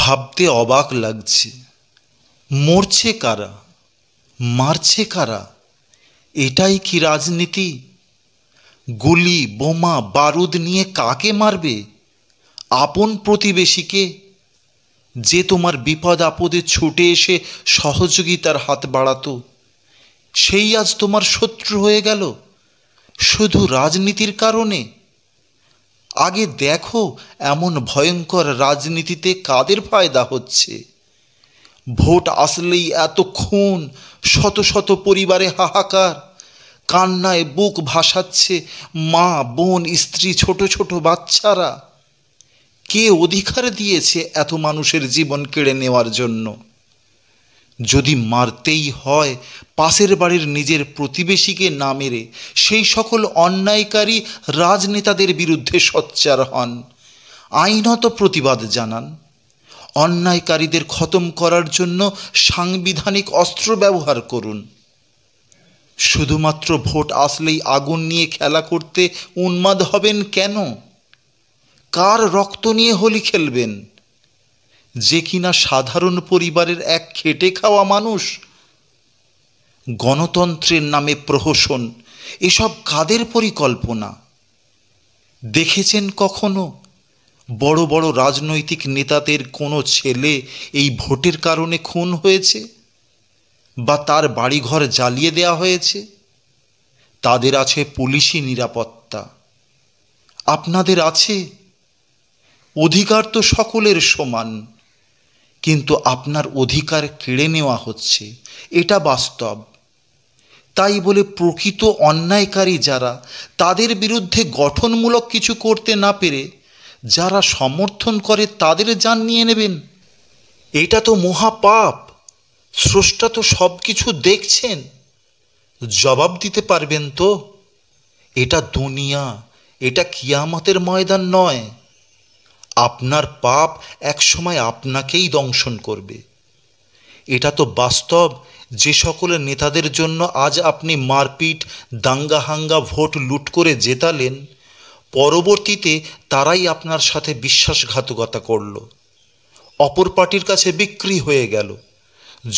ভাবতে অবাক লাগছে মরছে কারা মারছে কারা এটাই কি রাজনীতি গুলি বোমা বারুদ নিয়ে কাকে মারবে আপন প্রতিবেশীকে যে তোমার বিপদ আপদে ছুটে এসে সহযোগিতার হাত বাড়াতো সেই আজ তোমার শত্রু হয়ে গেল শুধু রাজনীতির কারণে আগে দেখো এমন ভয়ঙ্কর রাজনীতিতে কাদের ফায়দা হচ্ছে ভোট আসলেই এত খুন শত শত পরিবারে হাহাকার কান্নায় বুক ভাসাচ্ছে মা বোন স্ত্রী ছোট ছোট বাচ্চারা কে অধিকার দিয়েছে এত মানুষের জীবন কেড়ে নেওয়ার জন্য যদি মারতেই হয় পাশের বাড়ির নিজের প্রতিবেশীকে না মেরে সেই সকল অন্যায়কারী রাজনেতাদের বিরুদ্ধে সোচ্চার হন আইনত প্রতিবাদ জানান অন্যায়কারীদের খতম করার জন্য সাংবিধানিক অস্ত্র ব্যবহার করুন শুধুমাত্র ভোট আসলেই আগুন নিয়ে খেলা করতে উন্মাদ হবেন কেন কার রক্ত নিয়ে হোলি খেলবেন যে কিনা সাধারণ পরিবারের এক খেটে খাওয়া মানুষ গণতন্ত্রের নামে প্রহসন এসব কাদের পরিকল্পনা দেখেছেন কখনো বড় বড় রাজনৈতিক নেতাদের কোনো ছেলে এই ভোটের কারণে খুন হয়েছে বা তার বাড়িঘর জ্বালিয়ে দেওয়া হয়েছে তাদের আছে পুলিশি নিরাপত্তা আপনাদের আছে অধিকার তো সকলের সমান কিন্তু আপনার অধিকার কেড়ে নেওয়া হচ্ছে এটা বাস্তব তাই বলে প্রকৃত অন্যায়কারী যারা তাদের বিরুদ্ধে গঠনমূলক কিছু করতে না পেরে যারা সমর্থন করে তাদের যান নিয়ে নেবেন এটা তো মহাপাপ স্রষ্টা তো সব কিছু দেখছেন জবাব দিতে পারবেন তো এটা দুনিয়া এটা কিয়ামতের ময়দান নয় আপনার পাপ একসময় আপনাকেই দংশন করবে এটা তো বাস্তব যে সকলের নেতাদের জন্য আজ আপনি মারপিট দাঙ্গা হাঙ্গা ভোট লুট করে জেতালেন পরবর্তীতে তারাই আপনার সাথে বিশ্বাসঘাতকতা করল অপর পার্টির কাছে বিক্রি হয়ে গেল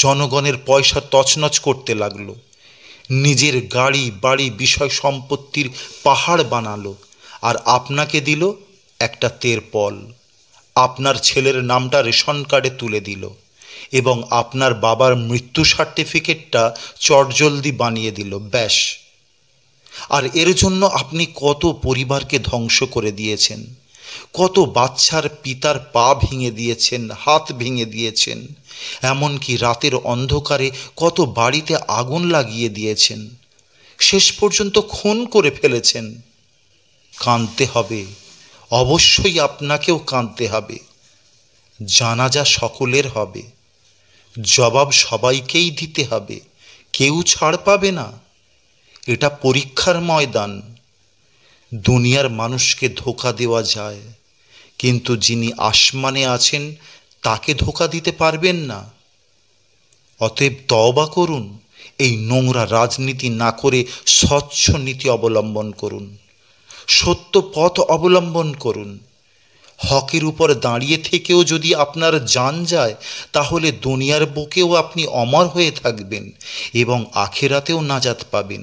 জনগণের পয়সা তছনছ করতে লাগলো নিজের গাড়ি বাড়ি বিষয় সম্পত্তির পাহাড় বানালো আর আপনাকে দিল একটা তের পল আপনার ছেলের নামটা রেশন কার্ডে তুলে দিল এবং আপনার বাবার মৃত্যু সার্টিফিকেটটা চটজলদি বানিয়ে দিল ব্যাস আর এর জন্য আপনি কত পরিবারকে ধ্বংস করে দিয়েছেন কত বাচ্চার পিতার পা ভেঙে দিয়েছেন হাত ভেঙে দিয়েছেন এমনকি রাতের অন্ধকারে কত বাড়িতে আগুন লাগিয়ে দিয়েছেন শেষ পর্যন্ত খুন করে ফেলেছেন কাঁদতে হবে অবশ্যই আপনাকেও কাঁদতে হবে জানাজা সকলের হবে জবাব সবাইকেই দিতে হবে কেউ ছাড় পাবে না এটা পরীক্ষার ময়দান দুনিয়ার মানুষকে ধোকা দেওয়া যায় কিন্তু যিনি আসমানে আছেন তাকে ধোকা দিতে পারবেন না অতএব তওবা করুন এই নোংরা রাজনীতি না করে স্বচ্ছ নীতি অবলম্বন করুন সত্য পথ অবলম্বন করুন হকের উপর দাঁড়িয়ে থেকেও যদি আপনার যান যায় তাহলে দুনিয়ার বুকেও আপনি অমর হয়ে থাকবেন এবং আখেরাতেও নাজাত পাবেন